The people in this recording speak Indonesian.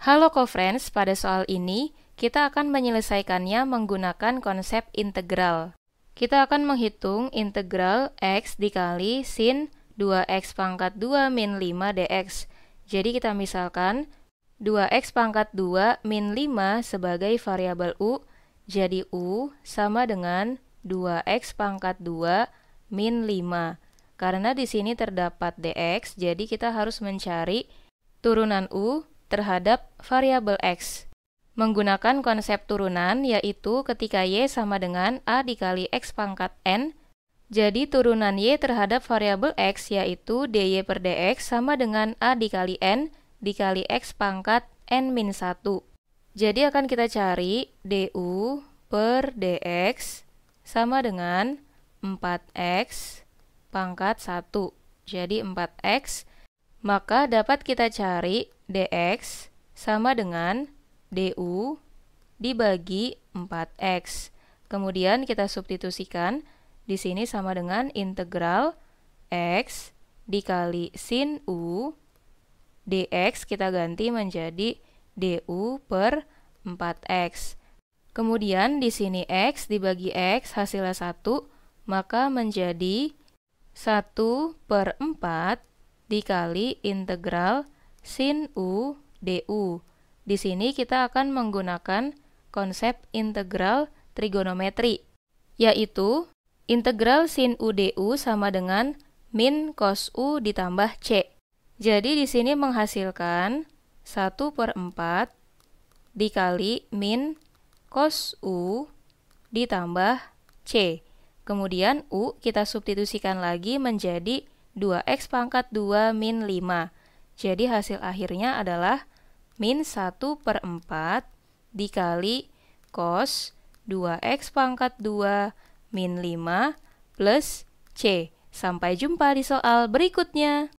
Halo co-friends, pada soal ini kita akan menyelesaikannya menggunakan konsep integral. Kita akan menghitung integral x dikali sin 2x pangkat 2 min 5 dx. Jadi kita misalkan 2x pangkat 2 min 5 sebagai variabel u, jadi u sama dengan 2x pangkat 2 min 5. Karena di sini terdapat dx, jadi kita harus mencari turunan u terhadap variabel X. Menggunakan konsep turunan, yaitu ketika Y sama dengan A dikali X pangkat N, jadi turunan Y terhadap variabel X yaitu dy per dx sama dengan A dikali N dikali X pangkat N min 1. Jadi akan kita cari du per dx sama dengan 4x pangkat 1. Jadi 4x maka dapat kita cari dx sama dengan du dibagi 4x. Kemudian kita substitusikan di sini sama dengan integral x dikali sin u dx kita ganti menjadi du per 4x. Kemudian di sini x dibagi x hasilnya 1, maka menjadi 1 per 4 dikali integral sin u du. Di sini kita akan menggunakan konsep integral trigonometri, yaitu integral sin u du sama dengan min cos u ditambah c. Jadi di sini menghasilkan 1 per 4 dikali min cos u ditambah c. Kemudian u kita substitusikan lagi menjadi 2x pangkat 2 min 5. Jadi hasil akhirnya adalah min 1 per 4 dikali cos 2x pangkat 2 min 5 plus C. Sampai jumpa di soal berikutnya.